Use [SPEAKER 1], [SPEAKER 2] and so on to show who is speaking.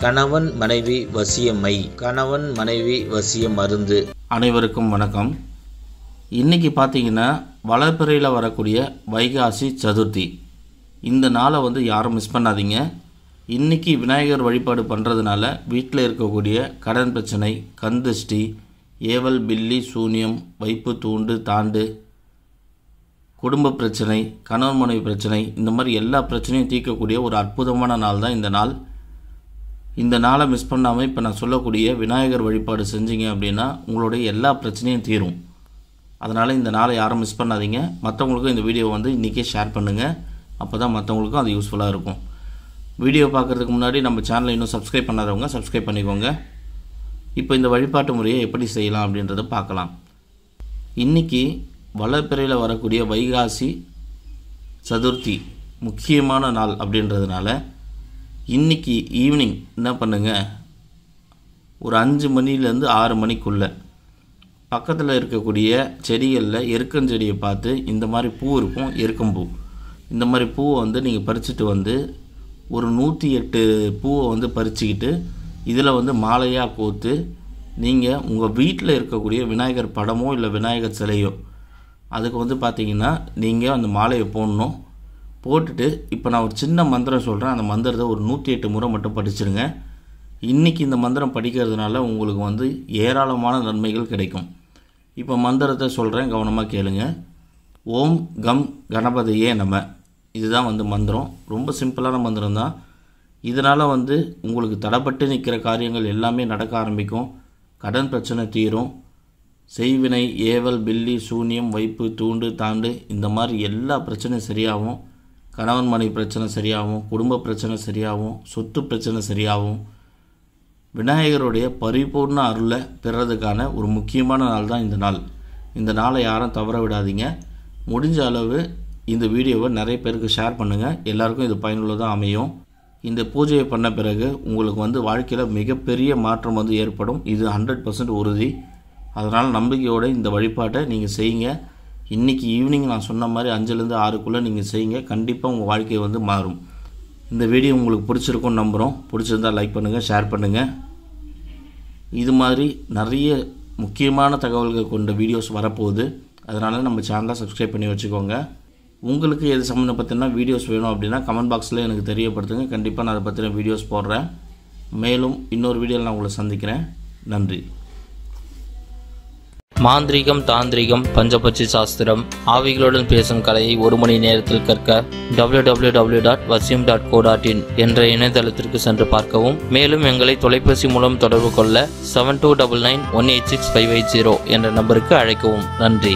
[SPEAKER 1] கணவன் மனைவி வசியமை கணவன் மனைவி வசிய மருந்து அனைவருக்கும் வணக்கம் இன்றைக்கி பார்த்தீங்கன்னா வளர்ப்பிறையில் வரக்கூடிய வைகாசி சதுர்த்தி இந்த நாளை வந்து யாரும் மிஸ் பண்ணாதீங்க இன்றைக்கி விநாயகர் வழிபாடு பண்ணுறதுனால வீட்டில் இருக்கக்கூடிய கடன் பிரச்சனை கந்திஷ்டி ஏவல் பில்லி சூனியம் வைப்பு தூண்டு தாண்டு குடும்ப பிரச்சனை கணவன் மனைவி பிரச்சனை இந்த மாதிரி எல்லா பிரச்சனையும் தீர்க்கக்கூடிய ஒரு அற்புதமான நாள் தான் இந்த நாள் இந்த நாளை மிஸ் பண்ணாமல் இப்போ நான் சொல்லக்கூடிய விநாயகர் வழிபாடு செஞ்சீங்க அப்படின்னா உங்களுடைய எல்லா பிரச்சனையும் தீரும் அதனால் இந்த நாளை யாரும் மிஸ் பண்ணாதீங்க மற்றவங்களுக்கும் இந்த வீடியோ வந்து இன்றைக்கே ஷேர் பண்ணுங்கள் அப்போ தான் மற்றவங்களுக்கும் அது யூஸ்ஃபுல்லாக இருக்கும் வீடியோ பார்க்குறதுக்கு முன்னாடி நம்ம சேனலை இன்னும் சப்ஸ்கிரைப் பண்ணாதவங்க சப்ஸ்கிரைப் பண்ணிக்கோங்க இப்போ இந்த வழிபாட்டு முறையை எப்படி செய்யலாம் அப்படின்றத பார்க்கலாம் இன்றைக்கி வளர்ப்பிறையில் வரக்கூடிய வைகாசி சதுர்த்தி முக்கியமான நாள் அப்படின்றதுனால இன்றைக்கி ஈவினிங் என்ன பண்ணுங்கள் ஒரு அஞ்சு மணிலேருந்து ஆறு மணிக்குள்ளே பக்கத்தில் இருக்கக்கூடிய செடிகளில் எருக்கஞ்செடியை பார்த்து இந்த மாதிரி பூ இருக்கும் எருக்கம்பூ இந்த மாதிரி பூவை வந்து நீங்கள் பறிச்சுட்டு வந்து ஒரு நூற்றி எட்டு பூவை வந்து பறிச்சுக்கிட்டு இதில் வந்து மாலையாக கோத்து நீங்கள் உங்கள் வீட்டில் இருக்கக்கூடிய விநாயகர் படமோ இல்லை விநாயகர் சிலையோ அதுக்கு வந்து பார்த்திங்கன்னா நீங்கள் அந்த மாலையை போடணும் போட்டுட்டு இப்போ நான் ஒரு சின்ன மந்திரம் சொல்கிறேன் அந்த மந்திரத்தை ஒரு நூற்றி எட்டு முறை மட்டும் படிச்சிருங்க இன்றைக்கி இந்த மந்திரம் படிக்கிறதுனால உங்களுக்கு வந்து ஏராளமான நன்மைகள் கிடைக்கும் இப்போ மந்திரத்தை சொல்கிறேன் கவனமாக கேளுங்க ஓம் கம் கணபதியே நம்ம இதுதான் வந்து மந்திரம் ரொம்ப சிம்பிளான மந்திரம் தான் இதனால் வந்து உங்களுக்கு தடைப்பட்டு நிற்கிற காரியங்கள் எல்லாமே நடக்க ஆரம்பிக்கும் கடன் பிரச்சனை தீரும் செய்வினை ஏவல் பில்லி சூனியம் வைப்பு தூண்டு தாண்டு இந்த மாதிரி எல்லா பிரச்சனையும் சரியாகும் கணவன் மனைவி பிரச்சனை சரியாகவும் குடும்ப பிரச்சனை சரியாகவும் சொத்து பிரச்சனை சரியாகவும் விநாயகருடைய பரிபூர்ண அருளை பெறதுக்கான ஒரு முக்கியமான நாள் தான் இந்த நாள் இந்த நாளை யாரும் தவற விடாதீங்க முடிஞ்ச அளவு இந்த வீடியோவை நிறைய பேருக்கு ஷேர் பண்ணுங்கள் எல்லாருக்கும் இது பயனுள்ளதாக அமையும் இந்த பூஜையை பண்ண பிறகு உங்களுக்கு வந்து வாழ்க்கையில் மிகப்பெரிய மாற்றம் வந்து ஏற்படும் இது ஹண்ட்ரட் பர்சன்ட் உறுதி அதனால் நம்பிக்கையோடு இந்த வழிபாட்டை நீங்கள் செய்யுங்க இன்றைக்கி ஈவினிங் நான் சொன்ன மாதிரி அஞ்சுலேருந்து ஆறுக்குள்ளே நீங்கள் செய்யுங்க கண்டிப்பாக உங்கள் வாழ்க்கை வந்து மாறும் இந்த வீடியோ உங்களுக்கு பிடிச்சிருக்கும்னு நம்புகிறோம் பிடிச்சிருந்தால் லைக் பண்ணுங்கள் ஷேர் பண்ணுங்கள் இது மாதிரி நிறைய முக்கியமான தகவல்கள் கொண்ட வீடியோஸ் வரப்போகுது அதனால் நம்ம சேனலை சப்ஸ்கிரைப் பண்ணி வச்சுக்கோங்க உங்களுக்கு எது சம்மந்தம் பார்த்தீங்கன்னா வீடியோஸ் வேணும் அப்படின்னா கமெண்ட் பாக்ஸில் எனக்கு தெரியப்படுத்துங்க கண்டிப்பாக நான் அதை பற்றின வீடியோஸ் போடுறேன் மேலும் இன்னொரு வீடியோவில் நான் உங்களை சந்திக்கிறேன் நன்றி மாந்திரிகம் தாந்திரிகம் பஞ்சபட்சி சாஸ்திரம் ஆவிகளுடன் பேசும் கலையை ஒரு மணி நேரத்தில் கற்க W W W dot Vasiyam dot co dot in என்ற இணையதளத்திற்கு சென்று பார்க்கவும் மேலும் எங்களை தொலைபேசி மூலம் தொடர்பு கொள்ள seven two double nine one eight six five eight zero என்ற நம்பருக்கு அழைக்கவும் நன்றி